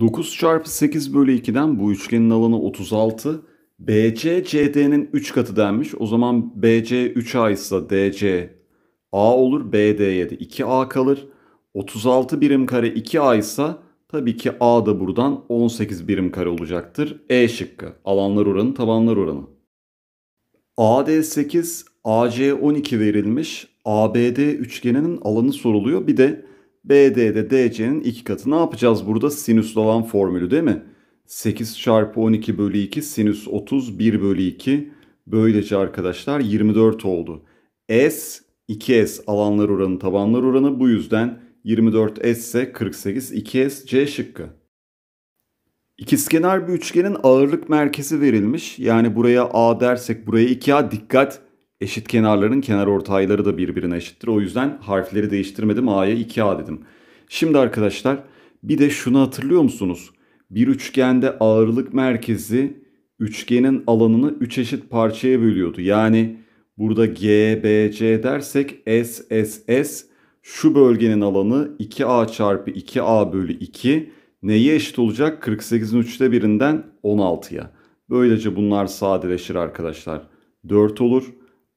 9 çarpı 8 bölü 2'den bu üçgenin alanı 36. BC CD'nin 3 katı denmiş. O zaman BC 3A ise DC A olur. BD'ye de 2A kalır. 36 birim kare 2A ise tabii ki A da buradan 18 birim kare olacaktır. E şıkkı. Alanlar oranı tabanlar oranı. AD 8, AC 12 verilmiş. ABD üçgeninin alanı soruluyor. Bir de BD'de DC'nin 2 katı. Ne yapacağız burada? Sinüs olan formülü değil mi? 8 çarpı 12 bölü 2 sinüs 30 1 bölü 2 böylece arkadaşlar 24 oldu. S 2S alanlar oranı tabanlar oranı bu yüzden 24S ise 48 2S C şıkkı. İkizkenar bir üçgenin ağırlık merkezi verilmiş. Yani buraya A dersek buraya 2A dikkat eşit kenarların kenar ortayları da birbirine eşittir. O yüzden harfleri değiştirmedim. A'ya 2A dedim. Şimdi arkadaşlar bir de şunu hatırlıyor musunuz? Bir üçgende ağırlık merkezi üçgenin alanını 3 eşit parçaya bölüyordu. Yani burada GBC dersek SSS şu bölgenin alanı 2A çarpı 2A bölü 2 neye eşit olacak? 48'in 3'te birinden 16'ya. Böylece bunlar sadeleşir arkadaşlar. 4 olur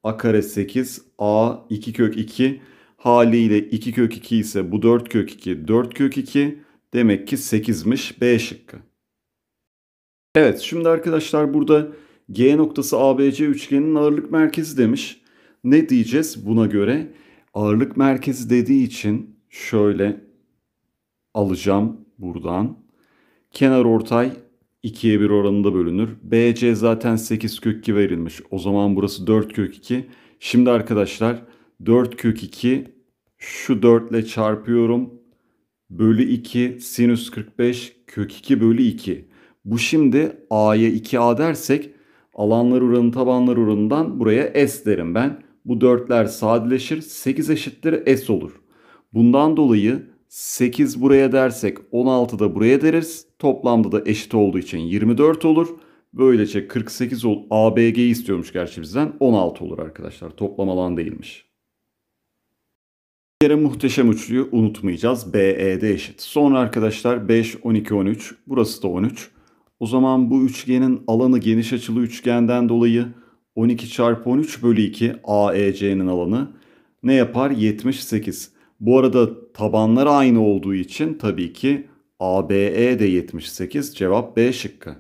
a kare 8 a 2 kök 2 haliyle 2 kök 2 ise bu 4 kök 2 4 kök 2 demek ki 8'miş B şıkkı. Evet şimdi arkadaşlar burada G noktası ABC üçgeninin ağırlık merkezi demiş. Ne diyeceğiz buna göre? Ağırlık merkezi dediği için şöyle alacağım buradan. Kenar ortay 2'ye 1 oranında bölünür. BC zaten 8 kök 2 verilmiş. O zaman burası 4 kök 2. Şimdi arkadaşlar 4 kök 2 şu 4 ile çarpıyorum. Bölü 2 sinüs 45 kök 2 bölü 2. Bu şimdi A'ya 2A dersek alanlar oranı tabanlar oranından buraya S derim ben. Bu 4'ler sadeleşir. 8 eşittir S olur. Bundan dolayı 8 buraya dersek 16 da buraya deriz. Toplamda da eşit olduğu için 24 olur. Böylece 48 ol ABG istiyormuş gerçi bizden. 16 olur arkadaşlar. Toplam alan değilmiş. Bir kere muhteşem üçlüyü unutmayacağız. BED eşit. Sonra arkadaşlar 5, 12, 13. Burası da 13. O zaman bu üçgenin alanı geniş açılı üçgenden dolayı 12 çarpı 13 bölü 2 AEC'nin alanı ne yapar? 78. Bu arada tabanlar aynı olduğu için tabii ki ABE de 78 cevap B şıkkı.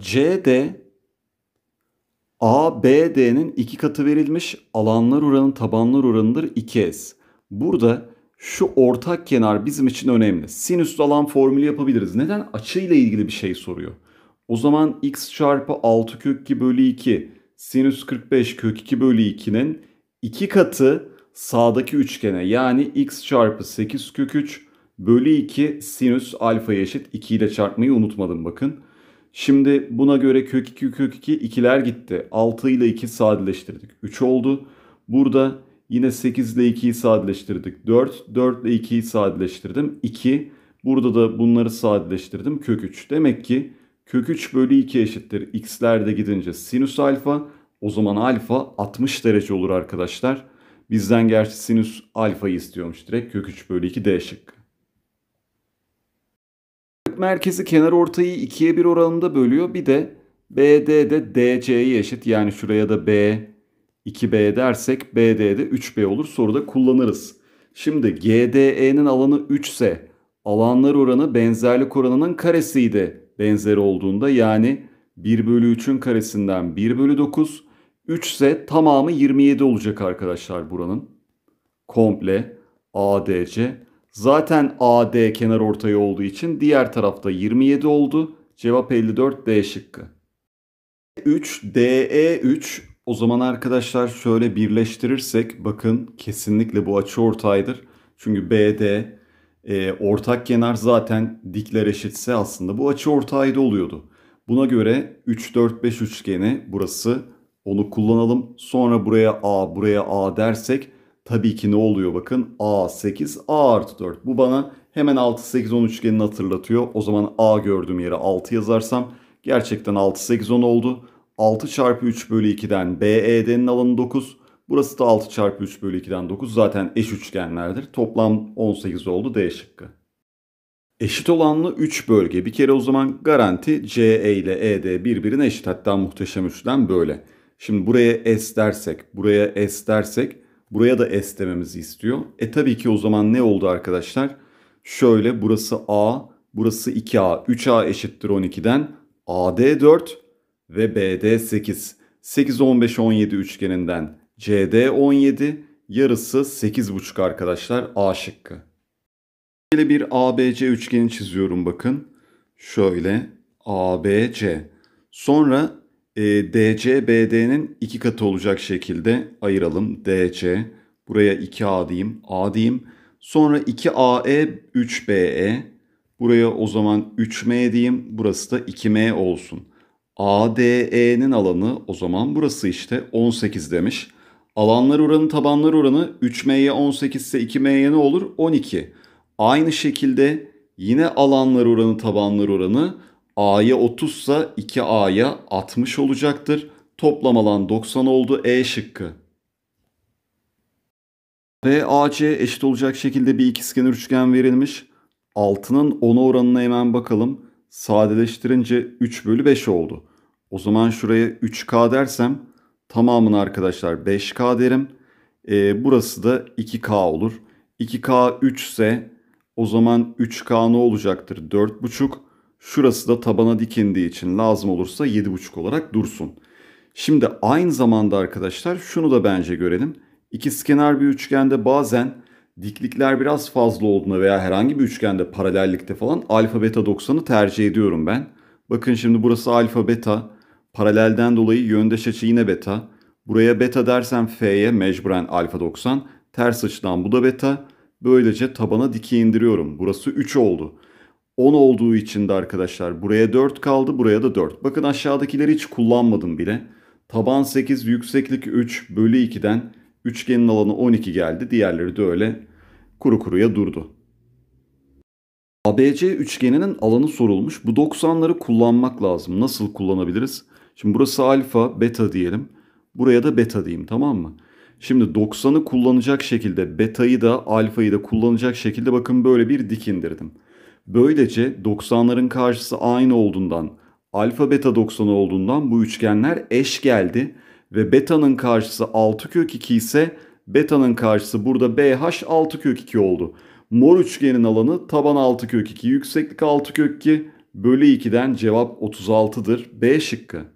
CD ABD'nin iki katı verilmiş alanlar oranı tabanlar oranıdır 2S. Burada şu ortak kenar bizim için önemli. Sinüs alan formülü yapabiliriz. Neden? Açıyla ilgili bir şey soruyor. O zaman x çarpı 6 kök 2 bölü 2 sinüs 45 kök 2 bölü 2'nin iki katı sağdaki üçgene yani x çarpı 8 kök 3 bölü 2 sinüs alfa eşit 2 ile çarpmayı unutmadım bakın. Şimdi buna göre kök 2 kök 2 ikiler gitti. 6 ile 2 sadeleştirdik. 3 oldu. Burada yine 8 ile 2'yi sadeleştirdik. 4, 4 ile 2'yi sadeleştirdim. 2. Burada da bunları sadeleştirdim. Kök 3. Demek ki kök 3 bölü 2 eşittir. xlerde de gidince sinüs alfa. O zaman alfa 60 derece olur arkadaşlar. Bizden gerçi sinüs alfayı istiyormuş direkt. Kök 3 bölü 2 D şıkkı. Merkezi kenar ortayı 2'ye 1 oranında bölüyor. Bir de BD'de DC'yi eşit. Yani şuraya da B 2B dersek BD'de 3B olur. Soruda kullanırız. Şimdi GDE'nin alanı 3 ise alanlar oranı benzerlik oranının karesiydi. Benzeri olduğunda yani 1 bölü 3'ün karesinden 1 bölü 9 3 ise tamamı 27 olacak arkadaşlar buranın. Komple ADC. Zaten AD kenar ortayı olduğu için diğer tarafta 27 oldu. Cevap 54 D şıkkı. 3 DE 3 o zaman arkadaşlar şöyle birleştirirsek bakın kesinlikle bu açı ortaydır. Çünkü BD e, ortak kenar zaten dikler eşitse aslında bu açı ortayda oluyordu. Buna göre 3 4 5 üçgeni burası onu kullanalım. Sonra buraya A, buraya A dersek tabii ki ne oluyor bakın? A 8, A artı 4. Bu bana hemen 6, 8, 10 üçgenini hatırlatıyor. O zaman A gördüğüm yere 6 yazarsam gerçekten 6, 8, 10 oldu. 6 çarpı 3 bölü 2'den BED'nin alanı 9. Burası da 6 çarpı 3 bölü 2'den 9 zaten eş üçgenlerdir. Toplam 18 oldu D şıkkı. Eşit olanlı 3 bölge. Bir kere o zaman garanti CE ile ED birbirine eşit. Hatta muhteşem üçlem böyle. Şimdi buraya S dersek, buraya S dersek buraya da S dememizi istiyor. E tabii ki o zaman ne oldu arkadaşlar? Şöyle burası A, burası 2A. 3A eşittir 12'den. AD 4 ve BD 8. 8, 15, 17 üçgeninden CD 17. Yarısı 8,5 arkadaşlar A şıkkı. Böyle bir ABC üçgeni çiziyorum bakın. Şöyle ABC. Sonra e, ee, DC, BD'nin iki katı olacak şekilde ayıralım. DC, buraya 2A diyeyim, A diyeyim. Sonra 2AE, 3BE. Buraya o zaman 3M diyeyim, burası da 2M olsun. ADE'nin alanı o zaman burası işte 18 demiş. Alanlar oranı, tabanlar oranı 3M'ye 18 ise 2M'ye ne olur? 12. Aynı şekilde yine alanlar oranı, tabanlar oranı A'ya 30 ise 2A'ya 60 olacaktır. Toplam alan 90 oldu. E şıkkı. BAC eşit olacak şekilde bir ikizkenar üçgen verilmiş. Altının 10 oranına hemen bakalım. Sadeleştirince 3 bölü 5 oldu. O zaman şuraya 3K dersem tamamını arkadaşlar 5K derim. E, burası da 2K olur. 2K 3 ise o zaman 3K ne olacaktır? 4,5. Şurası da tabana dikindiği için lazım olursa 7.5 olarak dursun. Şimdi aynı zamanda arkadaşlar şunu da bence görelim. İkizkenar bir üçgende bazen diklikler biraz fazla olduğunda veya herhangi bir üçgende paralellikte falan alfa beta 90'ı tercih ediyorum ben. Bakın şimdi burası alfa beta. Paralelden dolayı yöndeş açı yine beta. Buraya beta dersem F'ye mecburen alfa 90. Ters açıdan bu da beta. Böylece tabana diki indiriyorum. Burası 3 oldu. 10 olduğu için de arkadaşlar buraya 4 kaldı buraya da 4. Bakın aşağıdakileri hiç kullanmadım bile. Taban 8 yükseklik 3 bölü 2'den üçgenin alanı 12 geldi. Diğerleri de öyle kuru kuruya durdu. ABC üçgeninin alanı sorulmuş. Bu 90'ları kullanmak lazım. Nasıl kullanabiliriz? Şimdi burası alfa, beta diyelim. Buraya da beta diyeyim tamam mı? Şimdi 90'ı kullanacak şekilde beta'yı da alfa'yı da kullanacak şekilde bakın böyle bir dik indirdim. Böylece 90'ların karşısı aynı olduğundan alfa beta 90 olduğundan bu üçgenler eş geldi ve beta'nın karşısı 6 kök 2 ise beta'nın karşısı burada BH 6 kök 2 oldu. Mor üçgenin alanı taban 6 kök 2, yükseklik 6 kök 2 bölü 2'den cevap 36'dır. B şıkkı.